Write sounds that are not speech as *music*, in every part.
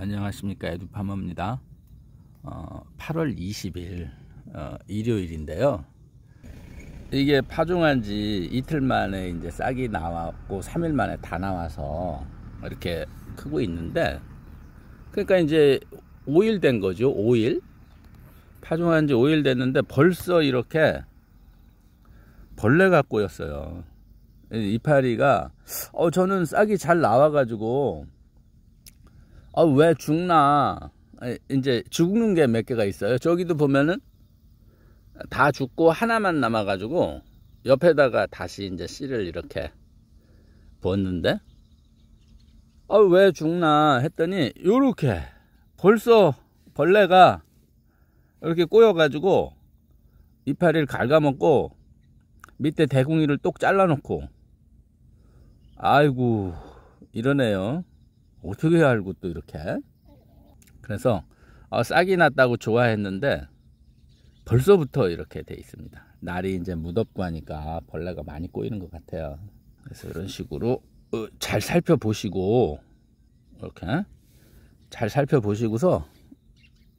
안녕하십니까 에듀파머입니다 어, 8월 20일 어, 일요일인데요 이게 파종한 지 이틀 만에 이제 싹이 나왔고 3일 만에 다 나와서 이렇게 크고 있는데 그러니까 이제 5일 된 거죠 5일 파종한 지 5일 됐는데 벌써 이렇게 벌레가 꼬였어요 이파리가 어 저는 싹이 잘 나와 가지고 아, 왜 죽나? 아, 이제 죽는 게 몇 개가 있어요. 저기도 보면은 다 죽고 하나만 남아가지고 옆에다가 다시 이제 씨를 이렇게 부었는데 아, 왜 죽나 했더니 요렇게 벌써 벌레가 이렇게 꼬여가지고 이파리를 갉아먹고 밑에 대궁이를 똑 잘라놓고 아이고 이러네요 어떻게 알고 또 이렇게 그래서 어, 싹이 났다고 좋아했는데 벌써부터 이렇게 돼 있습니다 날이 이제 무덥고 하니까 벌레가 많이 꼬이는 것 같아요 그래서 이런 식으로 어, 잘 살펴보시고 이렇게 잘 살펴보시고서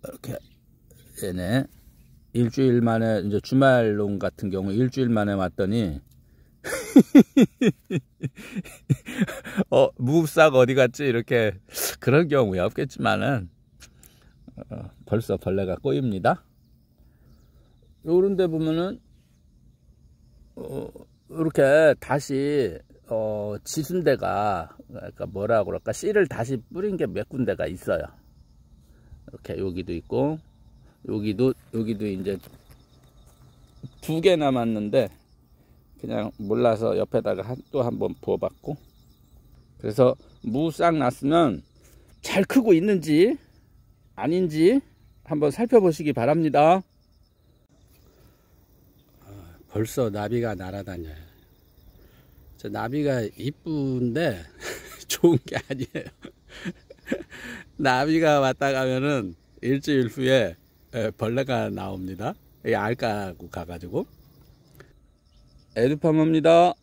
이렇게 얘네 일주일 만에 이제 주말 농 같은 경우 일주일 만에 왔더니 *laughs* 어, 무쌍 어디 갔지? 이렇게 그런 경우에 없겠지만은 어, 벌써 벌레가 꼬입니다. 요런 데 보면은 어, 이렇게 다시 어, 지순대가 그러니까 뭐라 고 그럴까 씨를 다시 뿌린 게 몇 군데가 있어요. 이렇게 여기도 있고 여기도 여기도 이제 두 개 남았는데 그냥 몰라서 옆에다가 또 한번 부어봤고 그래서 무 싹 났으면 잘 크고 있는지 아닌지 한번 살펴보시기 바랍니다. 아, 벌써 나비가 날아다녀요. 저 나비가 이쁜데 *laughs* 좋은 게 아니에요. *laughs* 나비가 왔다 가면은 일주일 후에 벌레가 나옵니다. 알까고 가가지고 에드팜입니다.